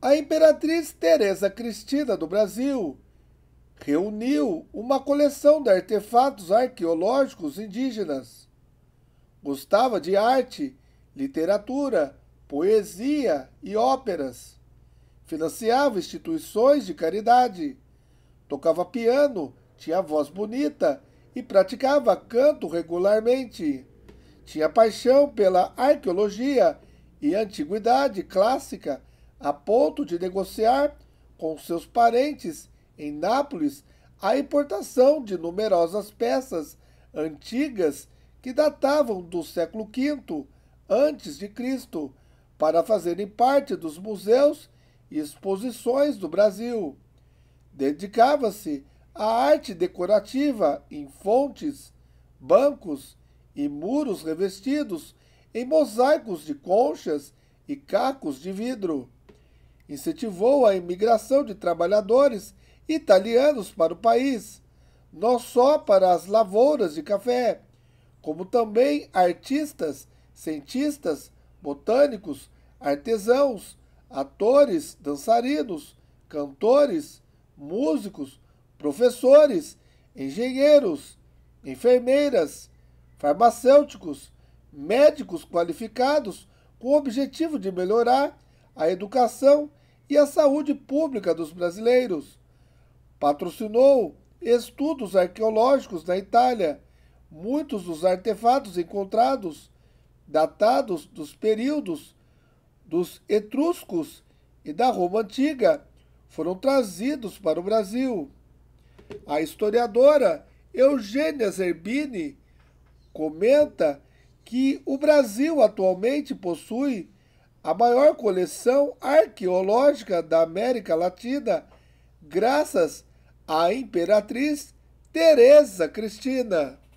A imperatriz Teresa Cristina do Brasil reuniu uma coleção de artefatos arqueológicos indígenas. Gostava de arte, literatura, poesia e óperas. Financiava instituições de caridade. Tocava piano, tinha voz bonita e praticava canto regularmente. Tinha paixão pela arqueologia e antiguidade clássica a ponto de negociar com seus parentes em Nápoles a importação de numerosas peças antigas que datavam do século V antes de Cristo para fazerem parte dos museus e exposições do Brasil. Dedicava-se à arte decorativa em fontes, bancos e muros revestidos em mosaicos de conchas e cacos de vidro incentivou a imigração de trabalhadores italianos para o país, não só para as lavouras de café, como também artistas, cientistas, botânicos, artesãos, atores, dançarinos, cantores, músicos, professores, engenheiros, enfermeiras, farmacêuticos, médicos qualificados com o objetivo de melhorar a educação e a saúde pública dos brasileiros. Patrocinou estudos arqueológicos na Itália. Muitos dos artefatos encontrados, datados dos períodos dos etruscos e da Roma antiga, foram trazidos para o Brasil. A historiadora Eugênia Zerbini comenta que o Brasil atualmente possui a maior coleção arqueológica da América Latina, graças à imperatriz Teresa Cristina.